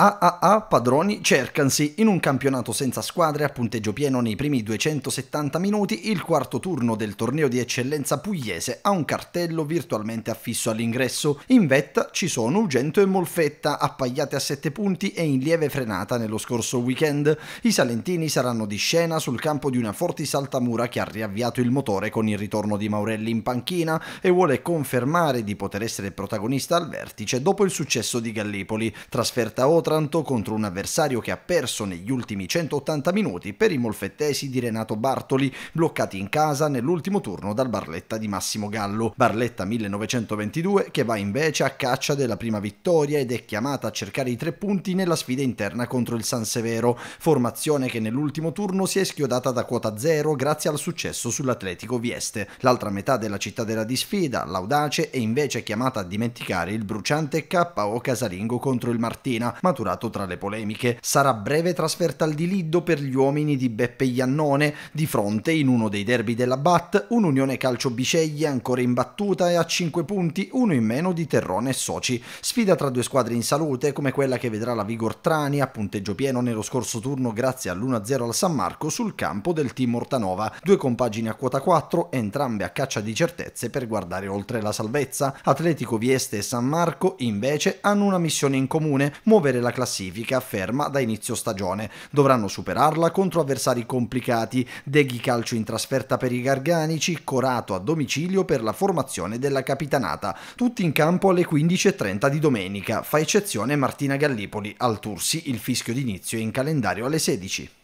AAA Padroni cercansi in un campionato senza squadre a punteggio pieno nei primi 270 minuti, il quarto turno del torneo di eccellenza pugliese ha un cartello virtualmente affisso all'ingresso. In vetta ci sono Ugento e Molfetta, appaiate a 7 punti e in lieve frenata nello scorso weekend. I salentini saranno di scena sul campo di una Forti Saltamura che ha riavviato il motore con il ritorno di Maurelli in panchina e vuole confermare di poter essere protagonista al vertice dopo il successo di Gallipoli, trasferta a Ota Otranto contro un avversario che ha perso negli ultimi 180 minuti per i molfettesi di Renato Bartoli, bloccati in casa nell'ultimo turno dal Barletta di Massimo Gallo. Barletta 1922 che va invece a caccia della prima vittoria ed è chiamata a cercare i tre punti nella sfida interna contro il San Severo, formazione che nell'ultimo turno si è schiodata da quota zero grazie al successo sull'Atletico Vieste. L'altra metà della città della disfida, l'Audace, è invece chiamata a dimenticare il bruciante KO casalingo contro il Martina, ma maturato tra le polemiche. Sarà breve trasferta al Dilido per gli uomini di Beppe Iannone, di fronte in uno dei derby della BAT, un'Unione Calcio Biceglie ancora imbattuta e a 5 punti, uno in meno di Terrone e Soci. Sfida tra due squadre in salute come quella che vedrà la Vigortrani a punteggio pieno nello scorso turno grazie all'1-0 al San Marco sul campo del team Ortanova. Due compagini a quota 4, entrambe a caccia di certezze per guardare oltre la salvezza. Atletico Vieste e San Marco invece hanno una missione in comune, muovere la della classifica, ferma da inizio stagione. Dovranno superarla contro avversari complicati, Deghi Calcio in trasferta per i Garganici, Corato a domicilio per la formazione della Capitanata, tutti in campo alle 15.30 di domenica, fa eccezione Martina Gallipoli, al Tursi il fischio d'inizio è in calendario alle 16.